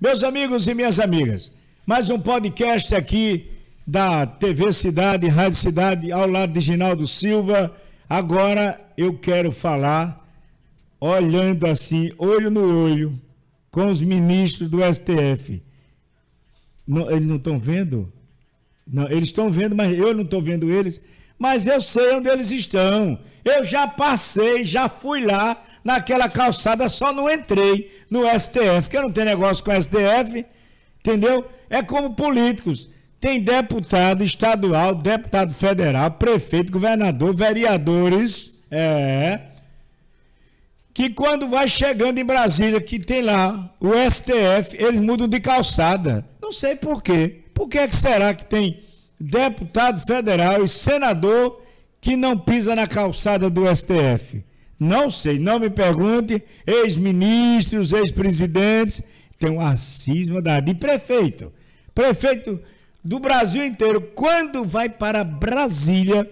Meus amigos e minhas amigas, mais um podcast aqui da TV Cidade, Rádio Cidade, ao lado de Ginaldo Silva. Agora eu quero falar, olhando assim, olho no olho, com os ministros do STF. Não, eles não estão vendo? Não, eles estão vendo, mas eu não estou vendo eles. Mas eu sei onde eles estão. Eu já passei, já fui lá naquela calçada só não entrei no STF, que eu não tenho negócio com o STF, entendeu? É como políticos. Tem deputado estadual, deputado federal, prefeito, governador, vereadores, é, que quando vai chegando em Brasília, que tem lá o STF, eles mudam de calçada. Não sei por quê. Por que, é que será que tem deputado federal e senador que não pisa na calçada do STF? Não sei, não me pergunte. Ex-ministros, ex-presidentes. Tem um assismo da, de prefeito. Prefeito do Brasil inteiro. Quando vai para Brasília,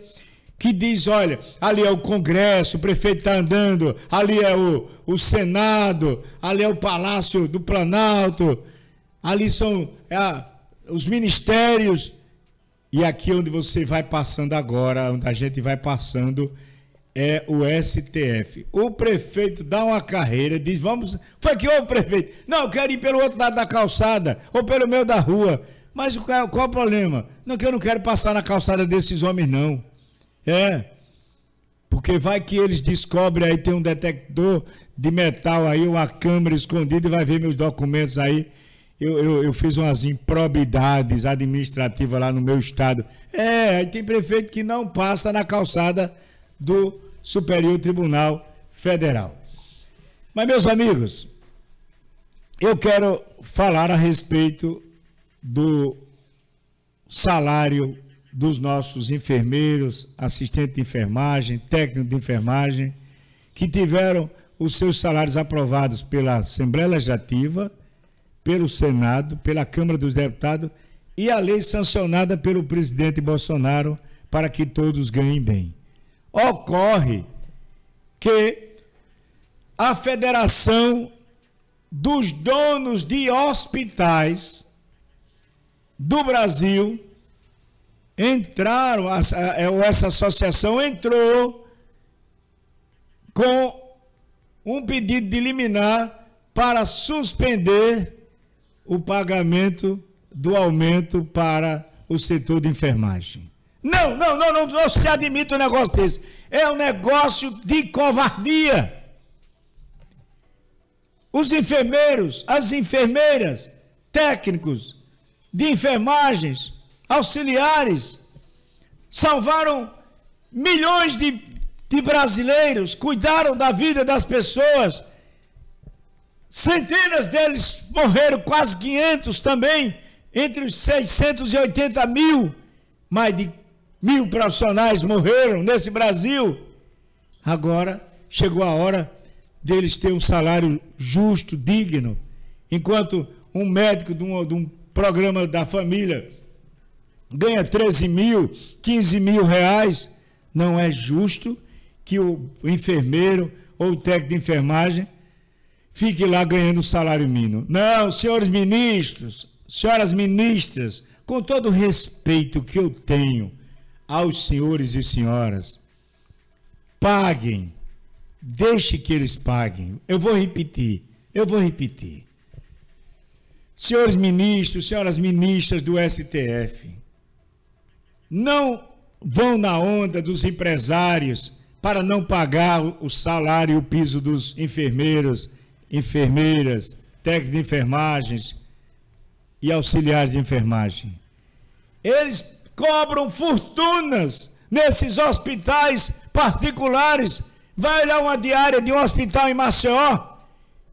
que diz: olha, ali é o Congresso, o prefeito está andando, ali é o, o Senado, ali é o Palácio do Planalto, ali são é a, os ministérios. E aqui é onde você vai passando agora, onde a gente vai passando é o STF. O prefeito dá uma carreira, diz, vamos. Foi que houve, prefeito? Não, eu quero ir pelo outro lado da calçada ou pelo meio da rua. Mas qual, qual é o problema? Não, que eu não quero passar na calçada desses homens, não. É. Porque vai que eles descobrem aí, tem um detector de metal aí, uma câmera escondida, e vai ver meus documentos aí. Eu, eu, eu, fiz umas improbidades administrativas lá no meu estado. É, aí tem prefeito que não passa na calçada do Superior Tribunal Federal. Mas, meus amigos, eu quero falar a respeito do salário dos nossos enfermeiros, assistente de enfermagem, técnico de enfermagem, que tiveram os seus salários aprovados pela Assembleia Legislativa, pelo Senado, pela Câmara dos Deputados e a lei sancionada pelo presidente Bolsonaro para que todos ganhem bem. Ocorre que a Federação dos Donos de Hospitais do Brasil entraram, é, essa associação entrou com um pedido de liminar para suspender o pagamento do aumento para o setor de enfermagem. Não, não, não, não, não se admite um negócio desse. É um negócio de covardia. Os enfermeiros, as enfermeiras, técnicos de enfermagens, auxiliares, salvaram milhões de, de brasileiros, cuidaram da vida das pessoas. Centenas deles morreram, quase 500 também, entre os 680 mil, mais de mil profissionais morreram nesse Brasil. Agora chegou a hora deles ter um salário justo, digno, enquanto um médico de um, de um programa da família ganha 13 mil, 15 mil reais, não é justo que o enfermeiro ou o técnico de enfermagem fique lá ganhando um salário mínimo. Não, senhores ministros, senhoras ministras, com todo o respeito que eu tenho aos senhores e senhoras: paguem, deixe que eles paguem. Eu vou repetir, eu vou repetir. Senhores ministros, senhoras ministras do STF, não vão na onda dos empresários para não pagar o salário e o piso dos enfermeiros, enfermeiras, técnicos de enfermagens e auxiliares de enfermagem. Eles cobram fortunas nesses hospitais particulares. Vai olhar uma diária de um hospital em Maceió,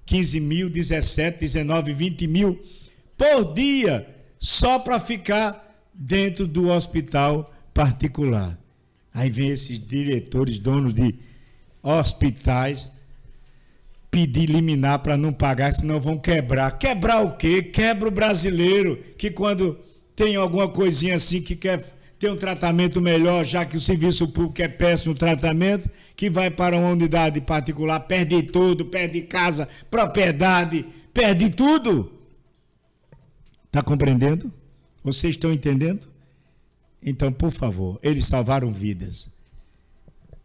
15 mil, 17, 19, 20 mil por dia, só para ficar dentro do hospital particular. Aí vem esses diretores, donos de hospitais, pedir liminar para não pagar, senão vão quebrar. Quebrar o quê? Quebra o brasileiro, que quando tem alguma coisinha assim que quer ter um tratamento melhor, já que o serviço público é péssimo tratamento, que vai para uma unidade particular, perde tudo, perde casa, propriedade, perde tudo. Está compreendendo? Vocês estão entendendo? Então, por favor, eles salvaram vidas.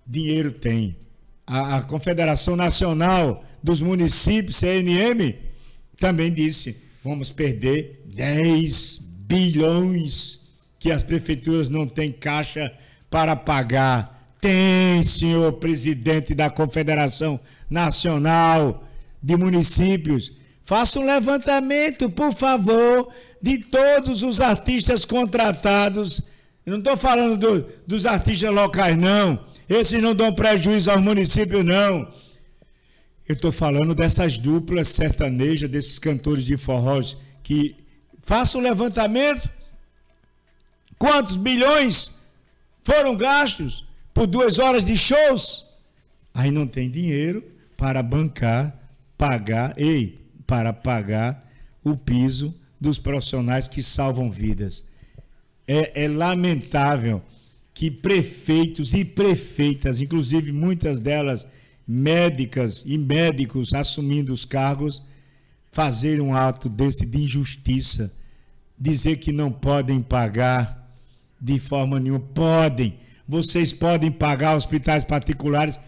Dinheiro tem. A, a Confederação Nacional dos Municípios, CNM, também disse: vamos perder 10 bilhões que as prefeituras não têm caixa para pagar. Tem, senhor presidente da Confederação Nacional de Municípios. Faça um levantamento, por favor, de todos os artistas contratados. Eu não estou falando do, dos artistas locais, não. Esses não dão prejuízo aos municípios, não. Eu estou falando dessas duplas sertanejas, desses cantores de forró que faça o um levantamento. Quantos bilhões foram gastos por duas horas de shows? Aí não tem dinheiro para bancar, pagar, ei, para pagar o piso dos profissionais que salvam vidas. É, é lamentável que prefeitos e prefeitas, inclusive muitas delas médicas e médicos assumindo os cargos, fazer um ato desse de injustiça, dizer que não podem pagar de forma nenhuma. Podem. Vocês podem pagar hospitais particulares.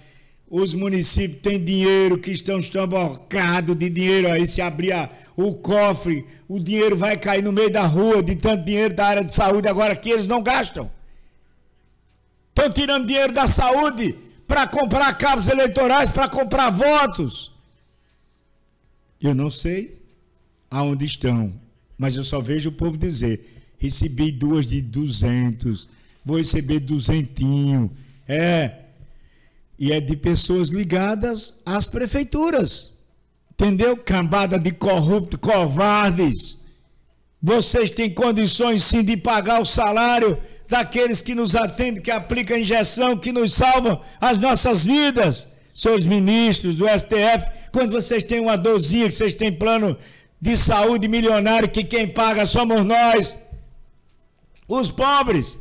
Os municípios têm dinheiro que estão estambocados de dinheiro. Aí se abrir o cofre, o dinheiro vai cair no meio da rua de tanto dinheiro da área de saúde agora que eles não gastam. Estão tirando dinheiro da saúde para comprar cabos eleitorais, para comprar votos. Eu não sei aonde estão, mas eu só vejo o povo dizer: recebi duas de 200, vou receber duzentinho. É. E é de pessoas ligadas às prefeituras. Entendeu? Cambada de corrupto, covardes. Vocês têm condições sim de pagar o salário daqueles que nos atendem, que aplicam a injeção, que nos salvam as nossas vidas. Seus ministros do STF quando vocês têm uma dorzinha, que vocês têm plano de saúde milionário, que quem paga somos nós, os pobres.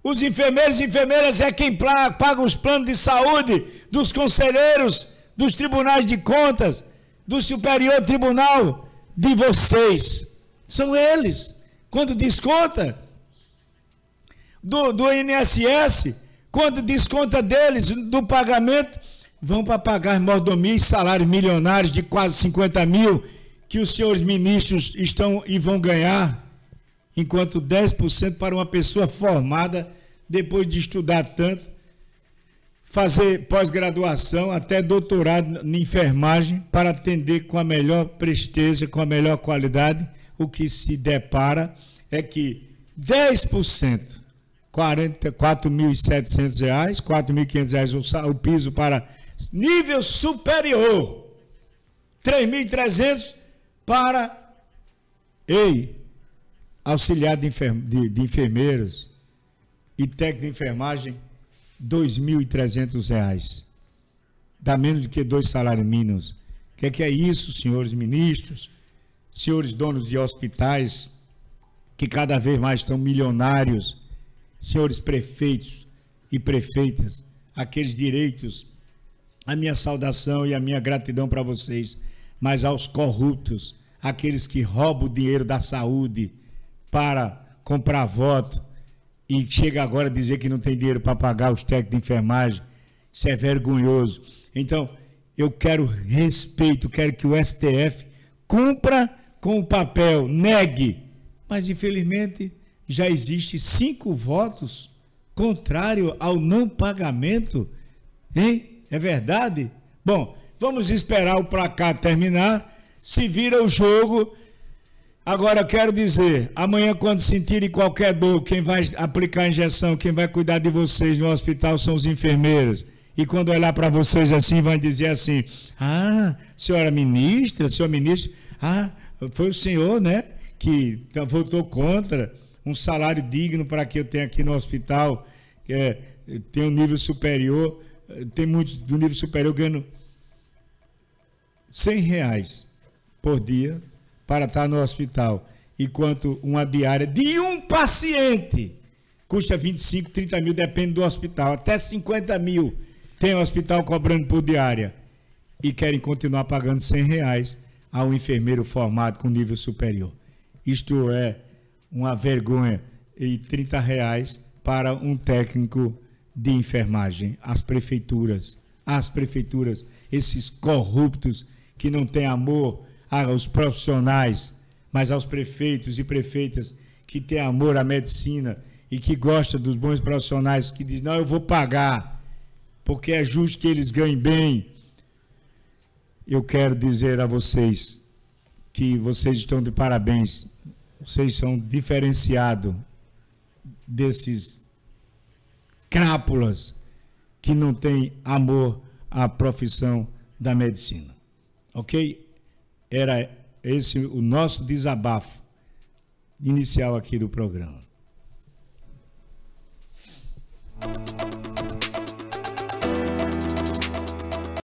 Os enfermeiros e enfermeiras é quem paga os planos de saúde dos conselheiros, dos tribunais de contas, do superior tribunal, de vocês. São eles. Quando desconta do, do INSS, quando desconta deles do pagamento vão para pagar mordomia e salários milionários de quase 50 mil que os senhores ministros estão e vão ganhar, enquanto 10% para uma pessoa formada, depois de estudar tanto, fazer pós-graduação, até doutorado em enfermagem, para atender com a melhor presteza, com a melhor qualidade, o que se depara é que 10%, R$ 4.700, R$ 4.500 o piso para nível superior. 3.300 para ei, auxiliar de, enfer de, de enfermeiros e técnico de enfermagem, R$ reais, Dá menos do que dois salários mínimos. O que é, que é isso, senhores ministros, senhores donos de hospitais, que cada vez mais estão milionários, senhores prefeitos e prefeitas, aqueles direitos a minha saudação e a minha gratidão para vocês, mas aos corruptos, aqueles que roubam o dinheiro da saúde para comprar voto e chega agora a dizer que não tem dinheiro para pagar os técnicos de enfermagem, isso é vergonhoso. Então, eu quero respeito, quero que o STF cumpra com o papel, negue. Mas, infelizmente, já existe cinco votos contrário ao não pagamento, hein? É verdade? Bom, vamos esperar o placar terminar. Se vira o jogo. Agora quero dizer, amanhã quando sentirem qualquer dor, quem vai aplicar a injeção, quem vai cuidar de vocês no hospital são os enfermeiros. E quando olhar para vocês assim, vão dizer assim: "Ah, senhora ministra, senhor ministro, ah, foi o senhor, né, que votou contra um salário digno para que eu tenha aqui no hospital, que é, tem um nível superior tem muitos do nível superior ganhando 100 reais por dia para estar no hospital, enquanto uma diária de um paciente custa 25, 30 mil, depende do hospital, até 50 mil tem hospital cobrando por diária e querem continuar pagando 100 reais a um enfermeiro formado com nível superior. Isto é uma vergonha e 30 reais para um técnico de enfermagem, as prefeituras, as prefeituras, esses corruptos que não têm amor aos profissionais, mas aos prefeitos e prefeitas que têm amor à medicina e que gosta dos bons profissionais, que diz: "Não, eu vou pagar, porque é justo que eles ganhem bem". Eu quero dizer a vocês que vocês estão de parabéns. Vocês são diferenciado desses crápulas que não têm amor à profissão da medicina. Ok? Era esse o nosso desabafo inicial aqui do programa.